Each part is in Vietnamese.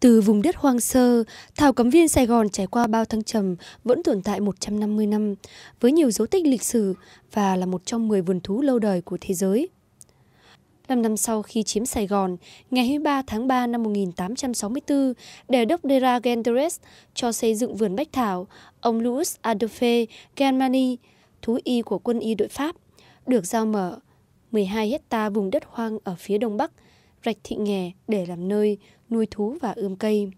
Từ vùng đất hoang sơ, Thảo Cấm Viên Sài Gòn trải qua bao thăng trầm vẫn tồn tại 150 năm, với nhiều dấu tích lịch sử và là một trong 10 vườn thú lâu đời của thế giới. Năm năm sau khi chiếm Sài Gòn, ngày 23 tháng 3 năm 1864, để đốc Dera Genderes cho xây dựng vườn Bách Thảo, ông Louis Adolphe Germani, thú y của quân y đội Pháp, được giao mở 12 hecta vùng đất hoang ở phía đông bắc – rạch thị nghè để làm nơi nuôi thú và ươm cây.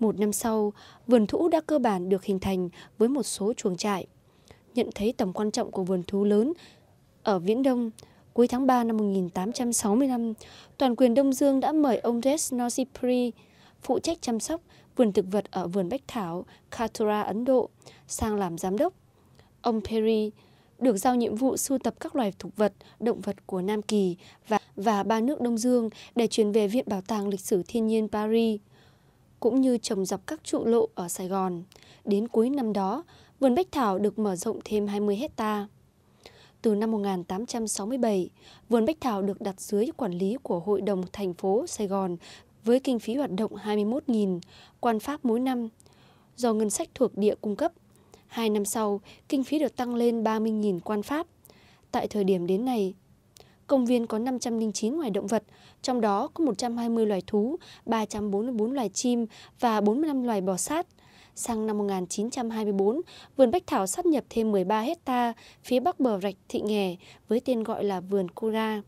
Một năm sau, vườn thú đã cơ bản được hình thành với một số chuồng trại. Nhận thấy tầm quan trọng của vườn thú lớn ở Viễn Đông, cuối tháng 3 năm 1865, toàn quyền Đông Dương đã mời ông Des Nosipri, phụ trách chăm sóc vườn thực vật ở vườn Bách Thảo, Katura, Ấn Độ, sang làm giám đốc. Ông Perry được giao nhiệm vụ sưu tập các loài thực vật, động vật của Nam Kỳ và và ba nước Đông Dương để chuyển về Viện Bảo tàng Lịch sử Thiên nhiên Paris, cũng như trồng dọc các trụ lộ ở Sài Gòn. Đến cuối năm đó, vườn Bách Thảo được mở rộng thêm 20 hecta. Từ năm 1867, vườn Bách Thảo được đặt dưới quản lý của Hội đồng thành phố Sài Gòn với kinh phí hoạt động 21.000 quan pháp mỗi năm do ngân sách thuộc địa cung cấp. Hai năm sau, kinh phí được tăng lên 30.000 quan pháp. Tại thời điểm đến này, Công viên có 509 loài động vật, trong đó có 120 loài thú, 344 loài chim và 45 loài bò sát. Sang năm 1924, vườn Bách Thảo sắp nhập thêm 13 hecta phía bắc bờ rạch Thị Nghè với tên gọi là vườn Cura.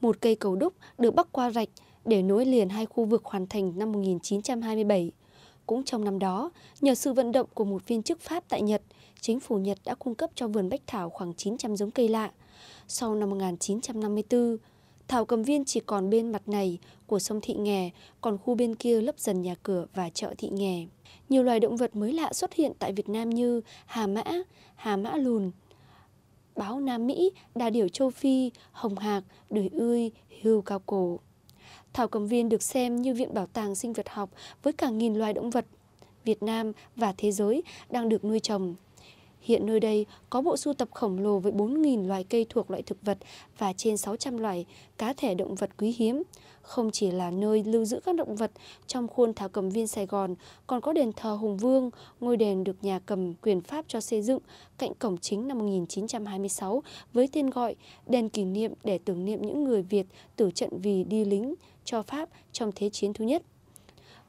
Một cây cầu đúc được bắc qua rạch để nối liền hai khu vực hoàn thành năm 1927. Cũng trong năm đó, nhờ sự vận động của một viên chức Pháp tại Nhật, chính phủ Nhật đã cung cấp cho vườn bách thảo khoảng 900 giống cây lạ. Sau năm 1954, thảo cầm viên chỉ còn bên mặt này của sông Thị Nghè, còn khu bên kia lấp dần nhà cửa và chợ Thị Nghè. Nhiều loài động vật mới lạ xuất hiện tại Việt Nam như hà mã, hà mã lùn, báo Nam Mỹ, đà điểu châu Phi, hồng hạc, đười ươi, hưu cao cổ. Thảo Cầm Viên được xem như viện bảo tàng sinh vật học với cả nghìn loài động vật Việt Nam và thế giới đang được nuôi trồng Hiện nơi đây có bộ sưu tập khổng lồ với 4.000 loài cây thuộc loại thực vật và trên 600 loài cá thể động vật quý hiếm. Không chỉ là nơi lưu giữ các động vật trong khuôn thảo cầm viên Sài Gòn, còn có đền thờ Hùng Vương, ngôi đền được nhà cầm quyền Pháp cho xây dựng cạnh cổng chính năm 1926 với tên gọi Đền kỷ niệm để tưởng niệm những người Việt tử trận vì đi lính cho Pháp trong Thế chiến thứ nhất.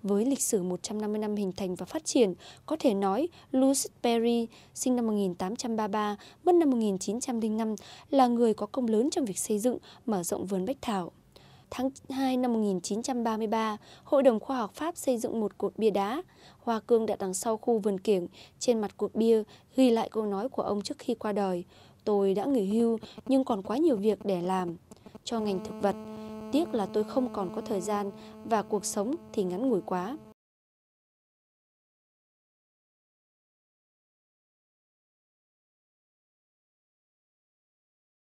Với lịch sử 150 năm hình thành và phát triển, có thể nói Louis Perry, sinh năm 1833, mất năm 1905, là người có công lớn trong việc xây dựng, mở rộng vườn Bách Thảo. Tháng 2 năm 1933, Hội đồng Khoa học Pháp xây dựng một cột bia đá. Hoa cương đặt đằng sau khu vườn kiểng, trên mặt cột bia ghi lại câu nói của ông trước khi qua đời. Tôi đã nghỉ hưu nhưng còn quá nhiều việc để làm cho ngành thực vật Tiếc là tôi không còn có thời gian và cuộc sống thì ngắn ngủi quá.